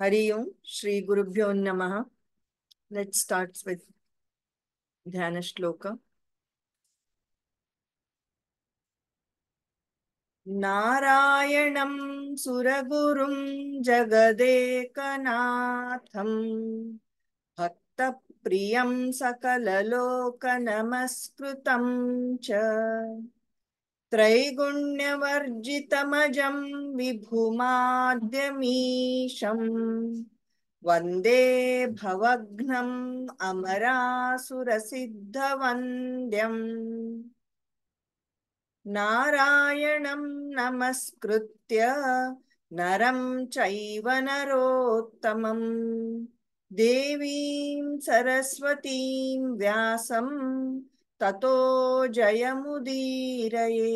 Hari Om, Sri Guru Bhyo Namaha. Let's start with Dhyana Shloka. नारायणं सुरगुरुं जगदेकनाथं भक्तप्रियं सकललोकनमस्कृतं च त्रैगुण्यवर्जितमजं विभुमाद्यमीशम् वन्दे भवघ्नम् अमरासुरसिद्धवन्द्यम् नारायणं नमस्कृत्य नरं चैव नरोत्तमम् देवीं सरस्वतीं व्यासम् ततो जयमुदीरये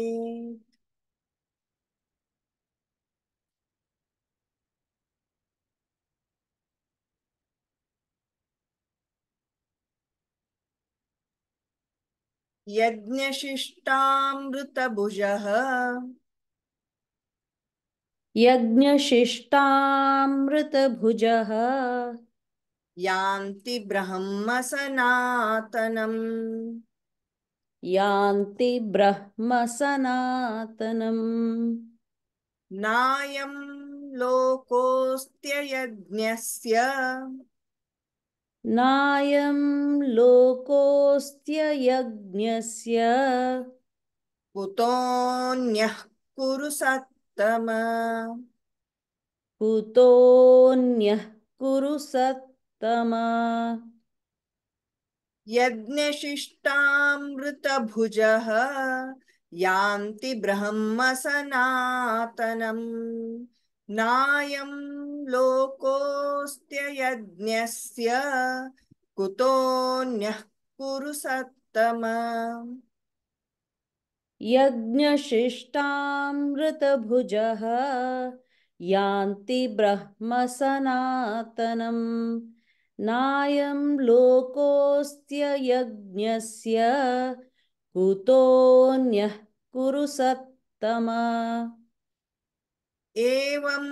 यज्ञशिष्टामृतभुजः यज्ञशिष्टामृतभुजः यान्ति ब्रह्मसनातनम् यान्ति ब्रह्मसनातनम् नायं लोकोऽस्त्ययज्ञस्य नायं लोकोऽस्त्ययज्ञस्य कुतोऽन्यः कुरु सत्तम कुतोऽन्यः कुरु सत्तम यज्ञशिष्टामृतभुजः यान्ति ब्रह्म सनातनम् नायं लोकोऽस्त्ययज्ञस्य कुतोऽन्यः कुरु सत्तम यज्ञशिष्टामृतभुजः यान्ति ब्रह्म सनातनम् नायं लोकोऽस्त्ययज्ञस्य कुतोऽन्यः कुरु सत्तम एवं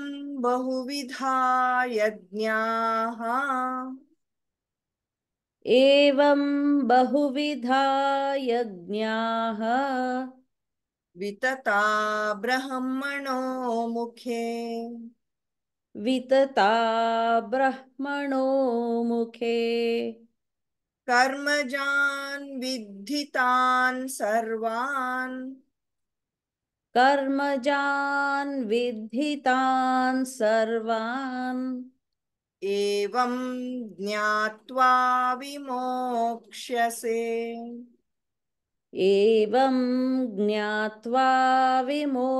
एवं यज्ञाः वितता ब्रह्मणो मुखे वितता ब्रह्मणो मुखे कर्मजान् विद्धितान् सर्वान् कर्मजान् विद्धितान् सर्वान् एवं ज्ञात्वा विमोक्ष्यसे एवं ज्ञात्वा विमोक्ष्यसे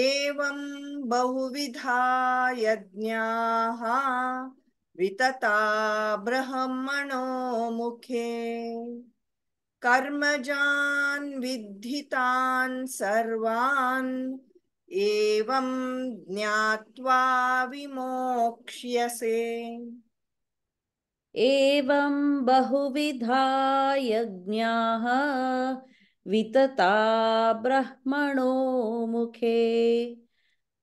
एवं बहुविधा यज्ञाः वितता ब्रह्मणो मुखे कर्मजान् विद्धितान् सर्वान् एवं ज्ञात्वा विमोक्ष्यसे एवं बहुविधा यज्ञाः वितता ब्रह्मणो मुखे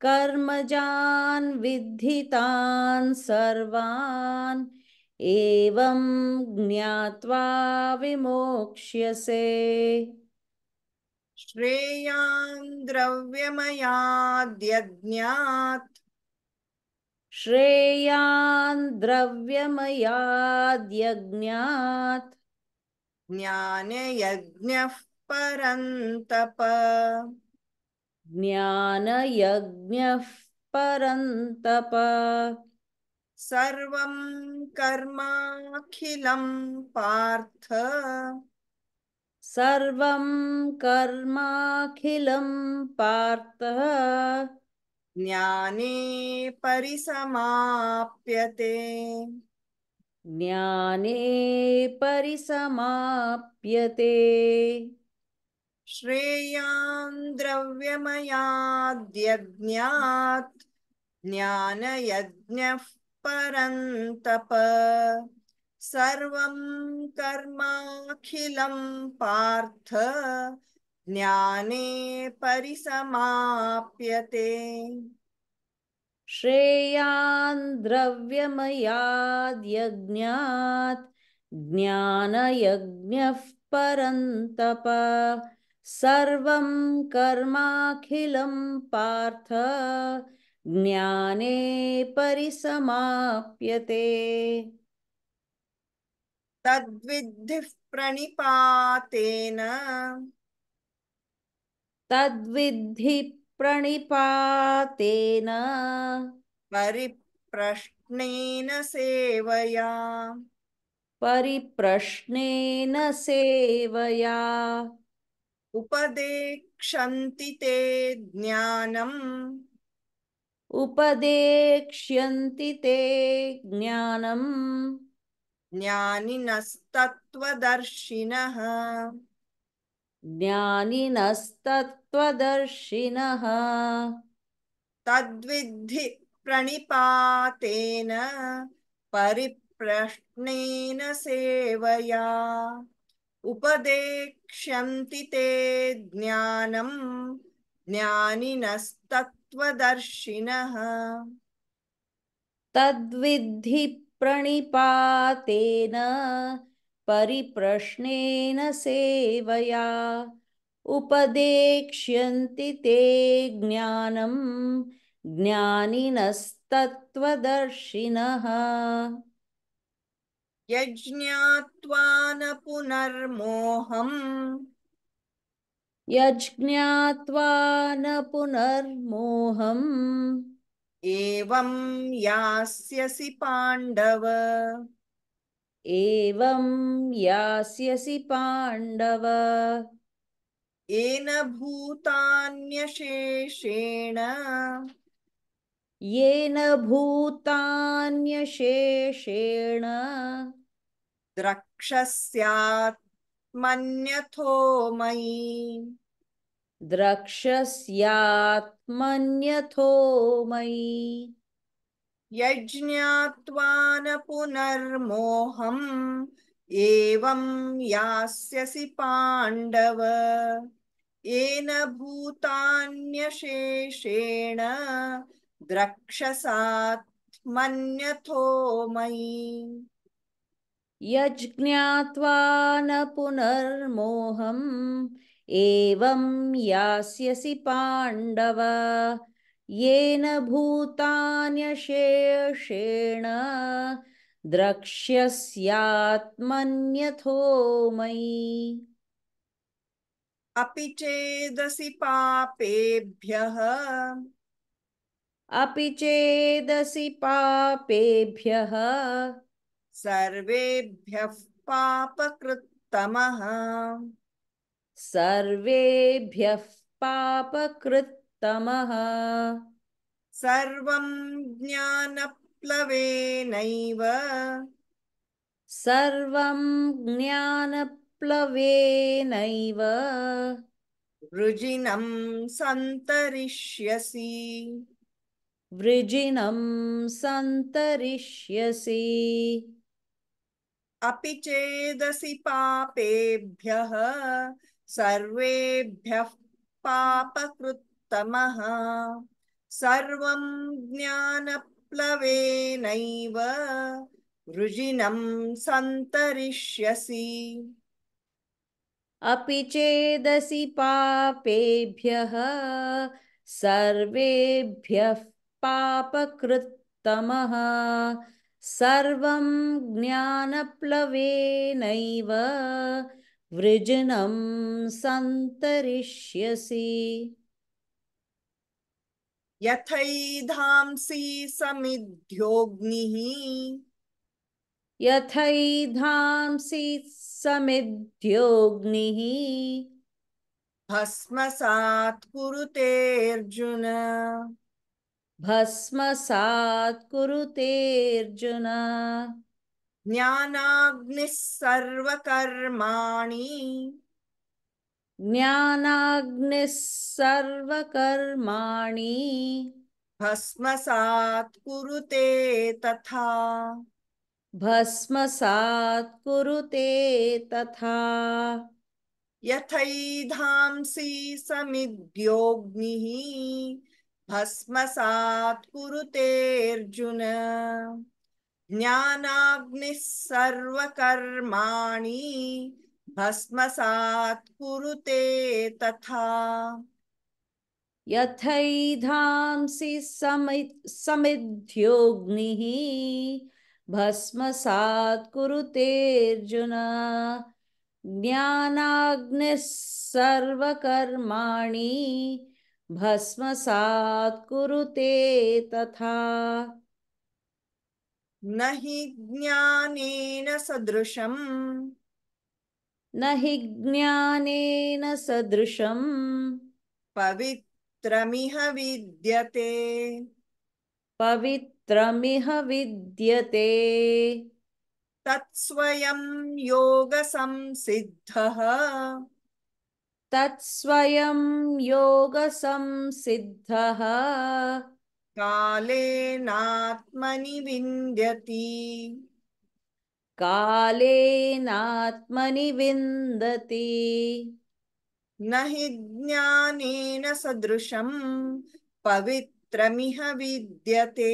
कर्मजान् विद्धितान् सर्वान् एवं ज्ञात्वा विमोक्ष्यसे श्रेयान् श्रेयान् द्रव्यमयाद्यज्ञात् ज्ञानयज्ञः परं ज्ञानयज्ञः परन्तप सर्वं कर्माखिलं पार्थ सर्वं कर्माखिलं पार्थ ज्ञाने परिसमाप्यते ज्ञाने परिसमाप्यते श्रेयान् द्रव्यमयाद्यज्ञात् ज्ञानयज्ञः परन्तप सर्वं कर्माखिलं पार्थ ज्ञाने परिसमाप्यते श्रेयान् द्रव्यमयाद्यज्ञात् ज्ञानयज्ञः परन्तप सर्वं कर्माखिलं पार्थ ज्ञाने परिसमाप्यते तद्विद्धिः प्रणिपातेन तद्विद्धि प्रणिपातेन परिप्रश्नेन सेवया परिप्रश्नेन सेवया उपदेक्षन्ति ते ज्ञानम् उपदेक्ष्यन्ति ते ज्ञानिनस्तत्त्वदर्शिनः ज्ञानिनस्तत्त्वदर्शिनः तद्विद्धि प्रणिपातेन परिप्रश्नेन सेवया उपदेक्ष्यन्ति ते ज्ञानम् ज्ञानिनस्तत्त्वदर्शिनः तद्विद्धि प्रणिपातेन परिप्रश्नेन सेवया उपदेक्ष्यन्ति ते ज्ञानम् ज्ञानिनस्तत्त्वदर्शिनः यज्ञात्वा न पुनर्मोहम् यज्ञात्वा न पुनर्मोहम् एवं यास्यसि पाण्डव एवं यास्यसि पाण्डव येन भूतान्यशेषेण येन भूतान्यशेषेण द्रक्षस्यात्मन्यथो मयि द्रक्षस्यात्मन्यथो मयि यज्ञात्वा न पुनर्मोहम् एवं यास्यसि पाण्डव येन भूतान्यशेषेण द्रक्षसात्मन्यथो मयि यज्ञात्वा न पुनर्मोहम् एवं यास्यसि पाण्डव येन भूतान्यशेषेण द्रक्ष्यस्यात्मन्यथो मयि अपि चेदसि पापेभ्यः अपि चेदसि पापेभ्यः सर्वेभ्यः पापकृत्तमः सर्वेभ्यः पापकृत्तमः सर्वं ज्ञानप्लवेनैव सर्वं ज्ञानप्लवेनैव वृजिनं सन्तरिष्यसि वृजिनं सन्तरिष्यसि अपि चेदसि पापेभ्यः सर्वेभ्यः पापकृत्तमः सर्वं ज्ञानप्लवेनैव वृजिनं सन्तरिष्यसि अपि चेदसि पापेभ्यः सर्वेभ्यः पापकृत्तमः सर्वं ज्ञानप्लवेनैव वृजनं सन्तरिष्यसि यथैधांसि समिध्योऽग्निः भस्मसात् कुरुतेऽर्जुन भस्मसात् सर्वकर्माणि ज्ञानाग्निस्सर्वकर्माणि ज्ञानाग्निस्सर्वकर्माणि भस्मसात् कुरुते तथा भस्मसात् कुरुते तथा यथैधांसि समिद्योऽग्निः भस्मसात् कुरुतेऽर्जुन ज्ञानाग्निः सर्वकर्माणि भस्मसात् कुरुते तथा यथैधांसि समि समिध्योऽग्निः भस्मसात् कुरुतेऽर्जुन ज्ञानाग्निः सर्वकर्माणि भस्मसात् कुरुते तथा न ज्ञानेन सदृशम् न ज्ञानेन सदृशम् पवित्रमिह विद्यते पवित्रमिह विद्यते तत्स्वयं योगसंसिद्धः तत्स्वयं योगसंसिद्धः कालेनात्मनि विन्दति कालेनात्मनि विन्दति न हि ज्ञानेन सदृशं पवित्रमिह विद्यते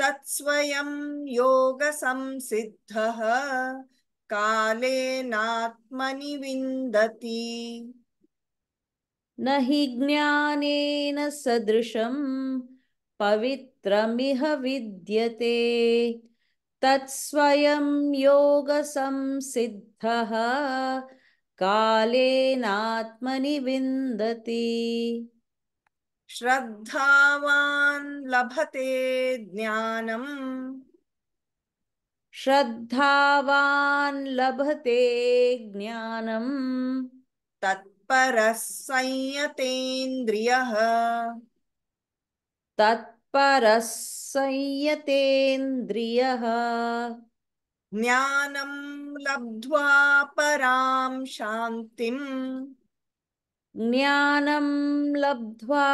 तत्स्वयं योगसंसिद्धः कालेनात्मनि विन्दति न हि ज्ञानेन सदृशम् पवित्रमिह विद्यते तत्स्वयं योगसंसिद्धः कालेनात्मनि विन्दति श्रद्धावान् लभते ज्ञानम् श्रद्धावान् लभते ज्ञानम् तत्परः संयतेन्द्रियः तत्परः संयतेन्द्रियः ज्ञानं लब्ध्वा परां शान्तिम् ज्ञानं लब्ध्वा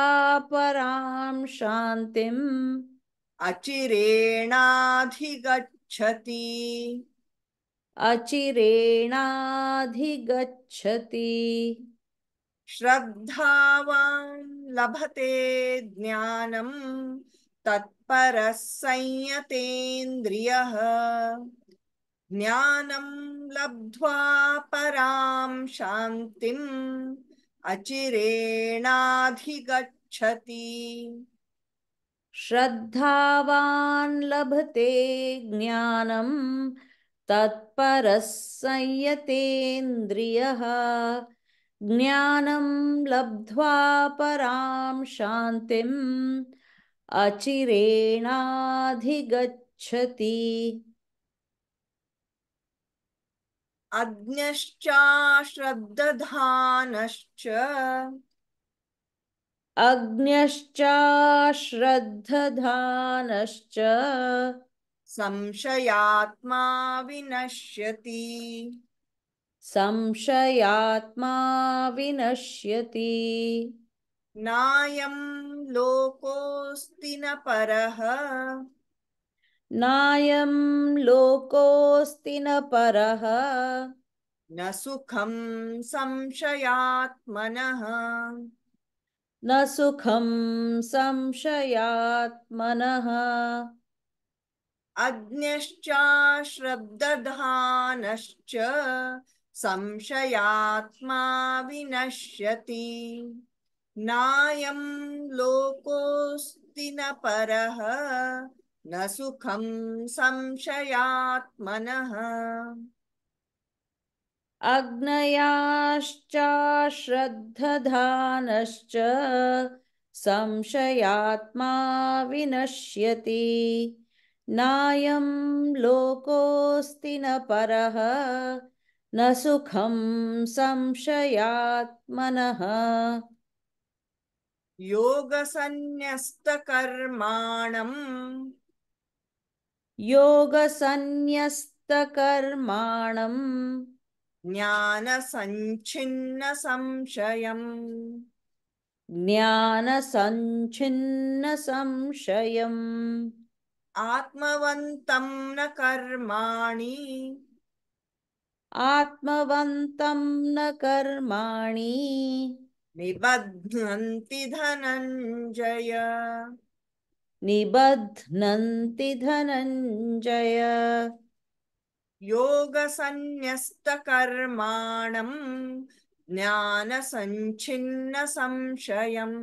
परां शान्तिम् अचिरेणाधिगच्छ गच्छति अचिरेणाधिगच्छति श्रद्धावान् लभते ज्ञानं तत्परः संयतेन्द्रियः ज्ञानं लब्ध्वा परां शान्तिम् अचिरेणाधिगच्छति श्रद्धावान् लभते ज्ञानं तत्परः संयतेन्द्रियः ज्ञानं लब्ध्वा परां शान्तिम् अचिरेणाधिगच्छति अज्ञश्चाश्रब्दधानश्च अग्न्यश्चाश्रद्धधानश्च संशयात्मा विनश्यति संशयात्मा विनश्यति नायं लोकोऽस्ति न परः नायं लोकोऽस्ति न परः न सुखं संशयात्मनः न सुखम संशयात्म अज्ञश्चाश्रब्दधानश्च संशयात्मा विनश्यति नायं लोकोऽस्ति न परः न सुखम संशयात्मनः अग्नयाश्चाश्रद्धधानश्च संशयात्मा विनश्यति नायं लोकोऽस्ति न परः न सुखं संशयात्मनः योगसन्न्यस्तकर्माणम् ज्ञानसञ्चिन्न संशयम् संशयम् आत्मवन्तं न कर्माणि आत्मवन्तं न कर्माणि निबध्नन्ति धनञ्जय निबध्नन्ति धनञ्जय योगसन्न्यस्तकर्माणं ज्ञानसंच्छिन्न संशयम्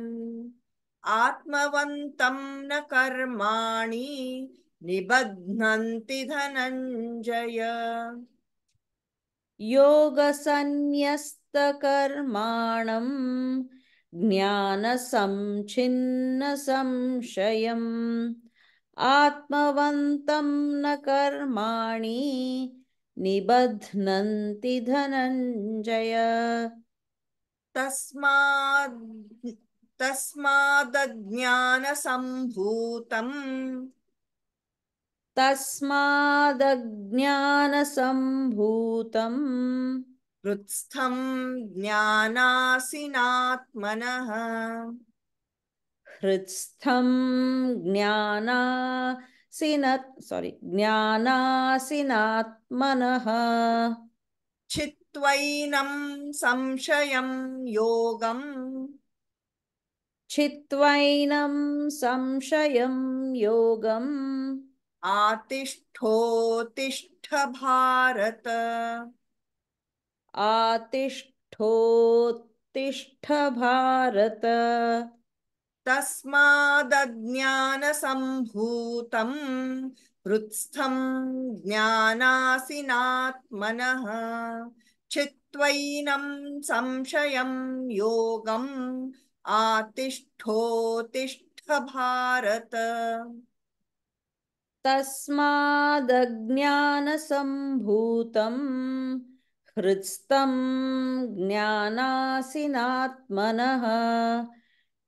आत्मवन्तं न कर्माणि निबध्नन्ति धनञ्जय योगसन्यस्तकर्माणम् ज्ञानसंच्छिन्न संशयम् आत्मवन्तं न कर्माणि निबध्नन्ति धनञ्जय तस्माद् तस्मादज्ञानसम्भूतम् तस्मादज्ञानसम्भूतम् हृत्स्थं ज्ञानासिनात्मनः हृत्स्थं ज्ञाना सिनत् सारी ज्ञानासिनात्मनः चित्वैनं संशयं योगम् चित्वैनं संशयं योगम् आतिष्ठोतिष्ठ भारत आतिष्ठोतिष्ठ भारत तस्मादज्ञानसम्भूतम् हृत्स्थम् ज्ञानासिनात्मनः चित्त्वैनं संशय योगम् आतिष्ठोतिष्ठ भारत तस्मादज्ञानसम्भूतम् हृत्स्थम् ज्ञानासीनात्मन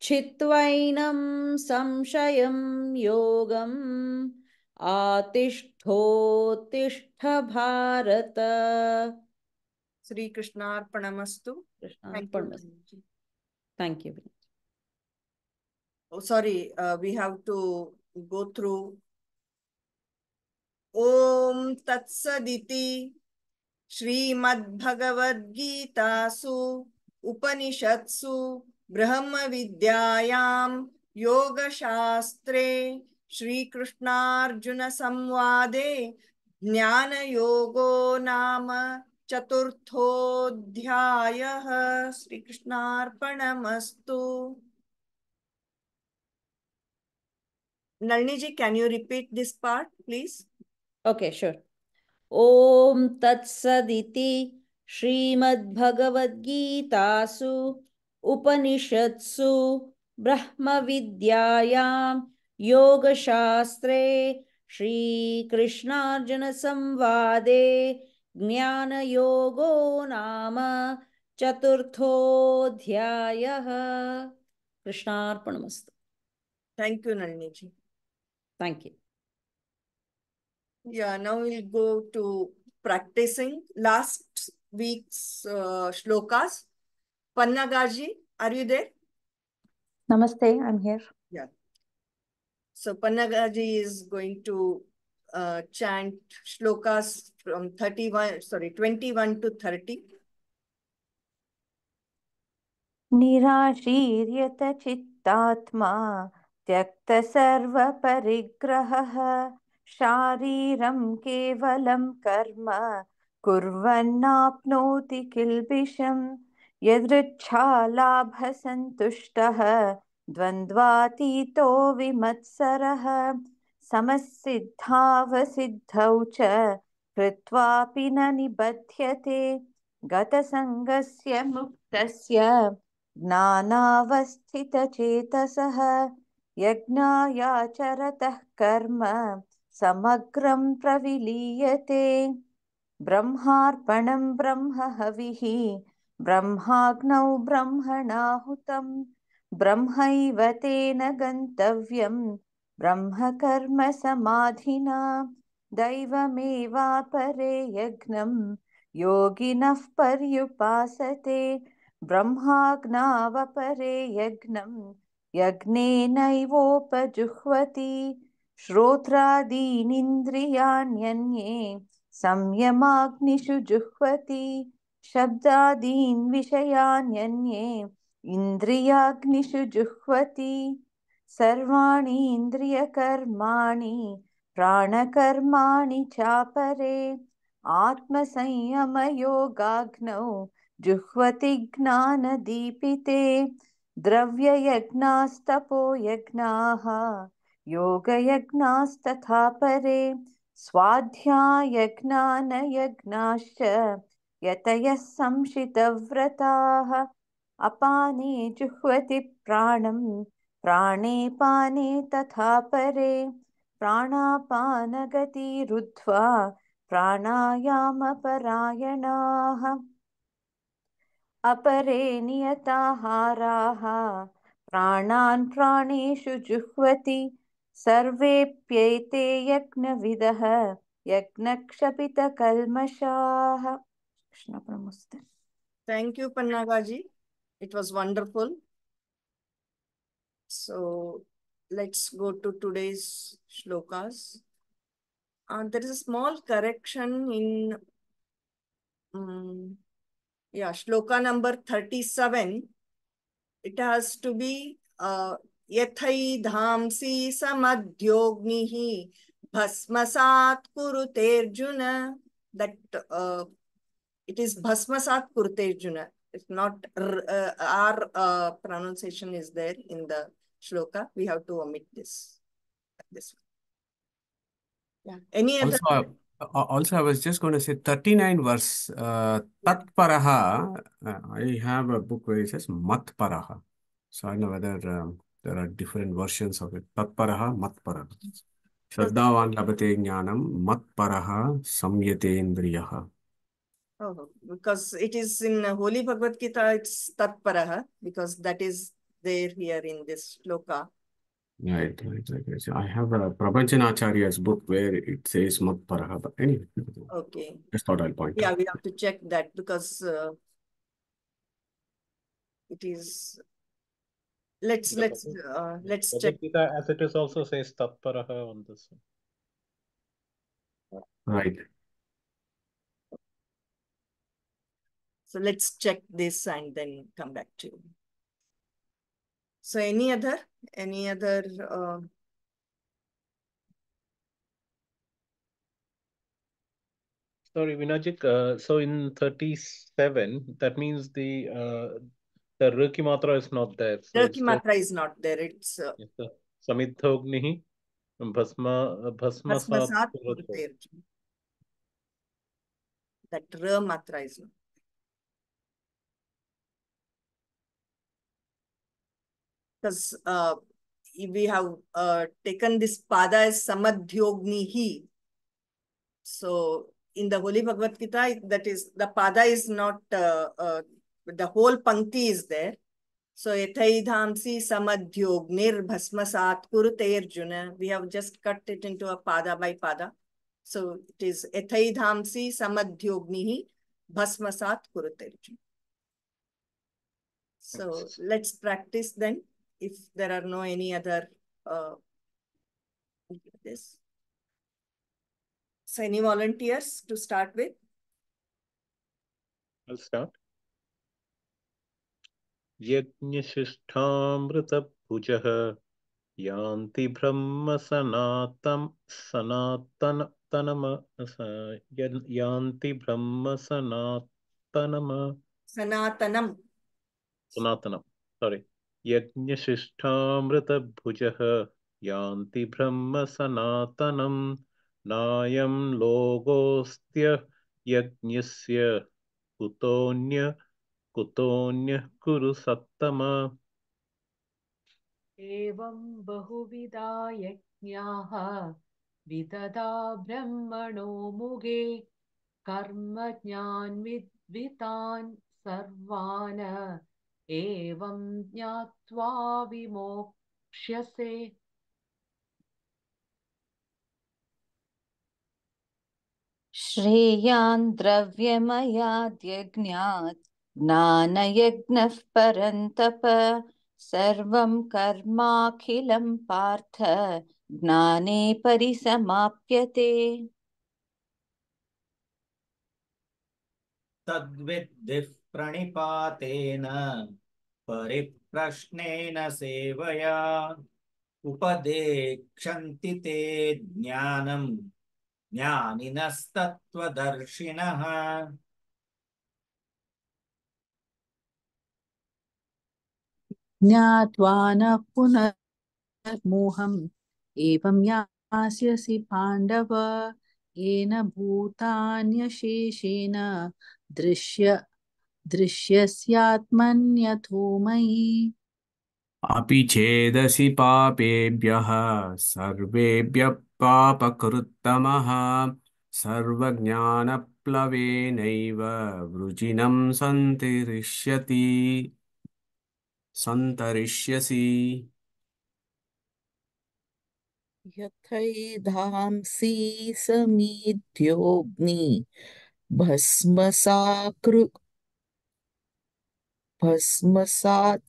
चित्वैनं संशयं योगम् आतिष्ठोतिष्ठ भारत श्रीकृष्णार्पणमस्तु कृष्णार्पणमस्तु thank you oh sorry uh, we have to go श्रीमद्भगवद्गीतासु उपनिषत्सु ब्रह्मविद्यायां योगशास्त्रे ज्ञान ज्ञानयोगो नाम चतुर्थोऽध्यायः श्रीकृष्णार्पणमस्तु Nalini ji can you repeat this part please okay sure ॐ तत्सदिति श्रीमद्भगवद्गीतासु उपनिषत्सु ब्रह्म विद्यायां योगशास्त्रे श्रीकृष्णार्जुनसंवादे ज्ञानयोगो नाम चतुर्थोऽध्यायः कृष्णार्पणमस्तु thank you Nalini ji thank you Yeah, now we'll go to practicing last week's uh, shlokas. Panna Gaji, are you there? Namaste, I'm here. Yeah. So Panna Gaji is going to uh, chant shlokas from 31, sorry, 21 to 30. निराशीर्यतचित्तात्मा त्यक्तसर्वपरिग्रहः शारीरं केवलं कर्म कुर्वन्नाप्नोति किल्बिषम् यदृच्छालाभसन्तुष्टः द्वन्द्वातीतो विमत्सरः समसिद्धावसिद्धौ च कृत्वापि न निबध्यते गतसङ्गस्य मुक्तस्य ज्ञानावस्थितचेतसः यज्ञायाचरतः कर्म समग्रं प्रविलीयते ब्रह्मार्पणं ब्रह्म ब्रह्माग्नौ ब्रह्मणाहुतं ब्रह्मैव तेन गन्तव्यं ब्रह्मकर्मसमाधिना दैवमेवापरे यज्ञं योगिनः पर्युपासते ब्रह्माग्नावपरे यज्ञं यज्ञेनैवोपजुह्वति श्रोत्रादीनिन्द्रियाण्यन्ये संयमाग्निषु जुह्वति शब्दादीन् विषयान्यन्ये इन्द्रियाग्निषु जुह्वति सर्वाणि इन्द्रियकर्माणि प्राणकर्माणि चापरे आत्मसंयमयोगाग्नौ ज्ञानदीपिते द्रव्ययज्ञास्तपोयज्ञाः योगयज्ञास्तथापरे स्वाध्यायज्ञानयज्ञाश्च यतयः संशितव्रताः अपाने जुह्वति प्राणम् प्राणे पाने तथा परे प्राणापानगति रुद्ध्वा प्राणायामपरायणाः अपरे नियताहाराः प्राणान् प्राणेषु जुह्वति सर्वेऽप्यैते यज्ञविदः यज्ञक्षपितकल्मषाः Krishna Pramaste. Thank you, Pannagaji. It was wonderful. So let's go to today's shlokas. Uh, there is a small correction in um, yeah, shloka number 37. It has to be uh, dhamsi धांसि bhasmasat kuru कुरुतेऽर्जुन that uh, it is Bhasmasat Kurtejuna. It's not, uh, our uh, pronunciation is there in the shloka. We have to omit this. This one. Yeah. Any also, other? Uh, also, I was just going to say 39 verse. Uh, Tatparaha. Uh, I have a book where it says Matparaha. So I don't know whether um, there are different versions of it. Tatparaha, Matparaha. Shraddhavan labate jnanam, Matparaha, indriyaha. Oh, because it is in Holy Bhagavad Gita, it's Tatparaha, because that is there here in this shloka. Right, right, right. I have a Prabhajanacharya's book where it says Matparaha, but anyway. Okay. Just thought I'll point Yeah, out. we have to check that because uh, it is. Let's let's uh, let's Bhagavad check. Gita, as it is also says tapparaha on this. One. Right. So let's check this and then come back to you. So any other, any other uh, Sorry, Vinajik. Uh, so in 37, that means the uh, the Ruki Matra is not there. So Ruki Matra is not there. It's uh, yes, uh, Samithognihi uh, Bhasma Bhasma That Ra Matra is not. because uh, we have uh, taken this pada as samadhyognihi. So in the Holy Bhagavad Gita, that is the pada is not uh, uh, the whole pankti is there. So ethaidhamsi samadhyognir bhasmasat kurute arjuna. We have just cut it into a pada by pada. So it is ethaidhamsi samadhyognihi bhasmasat kurute arjuna. So let's practice then if there are no any other uh, this. So any volunteers to start with? I'll start. यज्ञशिष्ठामृतभुजः यान्ति ब्रह्म सनातम सनातन तनम यान्ति ब्रह्म सनातनम सनातनम सनातनम Sorry. यज्ञशिष्ठामृतभुजः यान्ति ब्रह्मसनातनम् नायं लोगोऽस्त्य यज्ञस्य कुतोऽन्य कुतोऽन्यः कुरु सत्तम एवं बहुविधा यज्ञाः ब्रह्मणो मुगे कर्मज्ञान्विद्वितान् सर्वान् एवं ज्ञात्वा विमोक्ष्यसे श्रेयान् द्रव्यमयाद्यज्ञात् ज्ञानयज्ञः परन्तप सर्वं कर्माखिलं पार्थ ज्ञाने परिसमाप्यते तद्विद्धिः प्रणिपातेन परिप्रश्नेन सेवया उपदेक्षन्ति ते ज्ञानम् ज्ञानिनस्तत्त्वदर्शिनः ज्ञात्वा न पुनर्मोहम् एवं यास्यसि पाण्डव येन भूतान्यशेषेण दृश्य दृश्यस्यात्मन्यथो मयि अपि चेदसि पापेभ्यः सर्वेभ्यः पापकृत्तमः सर्वज्ञानप्लवेनैव वृजिनं सन्तरिष्यति सन्तरिष्यसि यथैधांसि समीद्योऽग्नि भस्मसाकृ भस्मसात्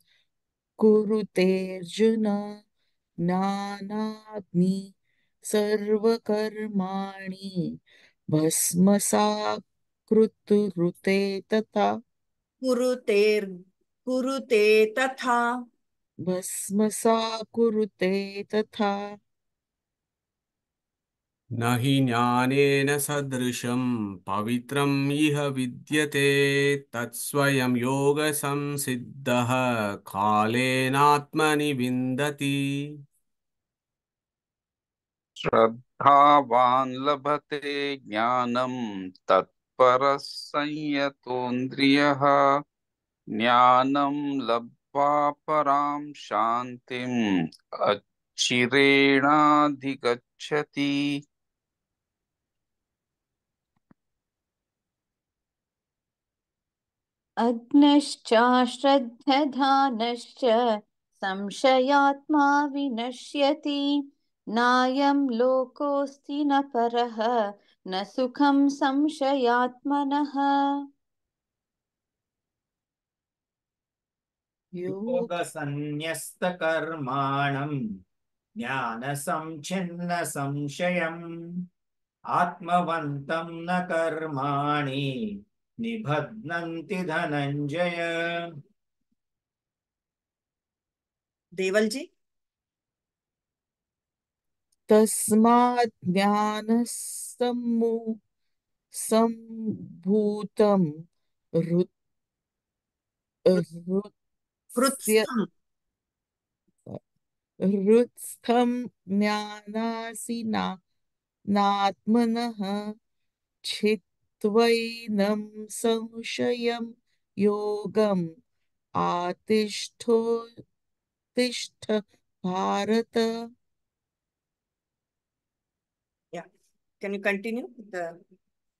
कुरुतेऽर्जुन नानाग्नि सर्वकर्माणि भस्मसाकृतुरुते तथा कुरुतेर् कुरुते तथा भस्मसा कुरुते तथा न हि ज्ञानेन सदृशं पवित्रम् इह विद्यते तत्स्वयं योगसंसिद्धः कालेनात्मनि विन्दति श्रद्धावान् लभते ज्ञानं तत्परः संयतोन्द्रियः ज्ञानं लब्ध्वा परां शान्तिम् अचिरेणाधिगच्छति अग्नश्चाश्रद्धधानश्च संशयात्मा विनश्यति नायं लोकोऽस्ति न परः न सुखं संशयात्मनः योगसन्न्यस्तकर्माणम् ज्ञानसञ्छिन्न संशयम् आत्मवन्तं न कर्माणि निभद्नन्ति धनंजय देवल जी तस्मात् ज्ञानसम्मु सम्भूतं रुत् हृत्स्थं ज्ञानासिनात्मनः छित् त्वयिनं संशयं योगम् आतिष्ठो तिष्ठ Bharat Can you continue? The...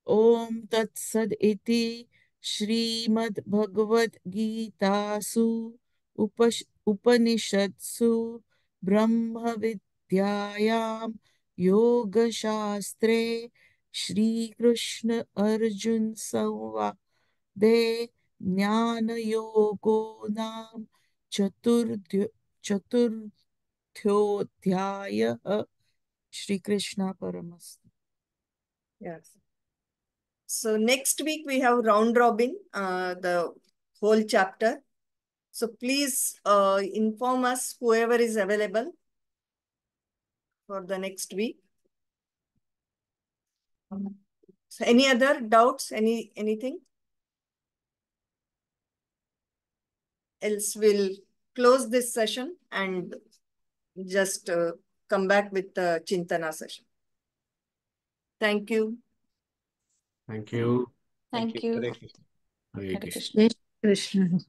Om Tat Sad Iti Srimad Bhagavad Gita Su Upash Upanishadsu Brahma Vidyayam Yoga Shastre Shri Krishna Arjun संवादे योगो नाम चतुर्ध्य चतुर्थ्योऽध्यायः Shrikrishna परमस्तु yes so next week we have round robin uh, the whole chapter so please uh, inform us whoever is available for the next week So any other doubts? Any anything? Else we'll close this session and just uh, come back with the Chintana session. Thank you. Thank you. Thank, Thank you. you. Hare Krishna. Krishna.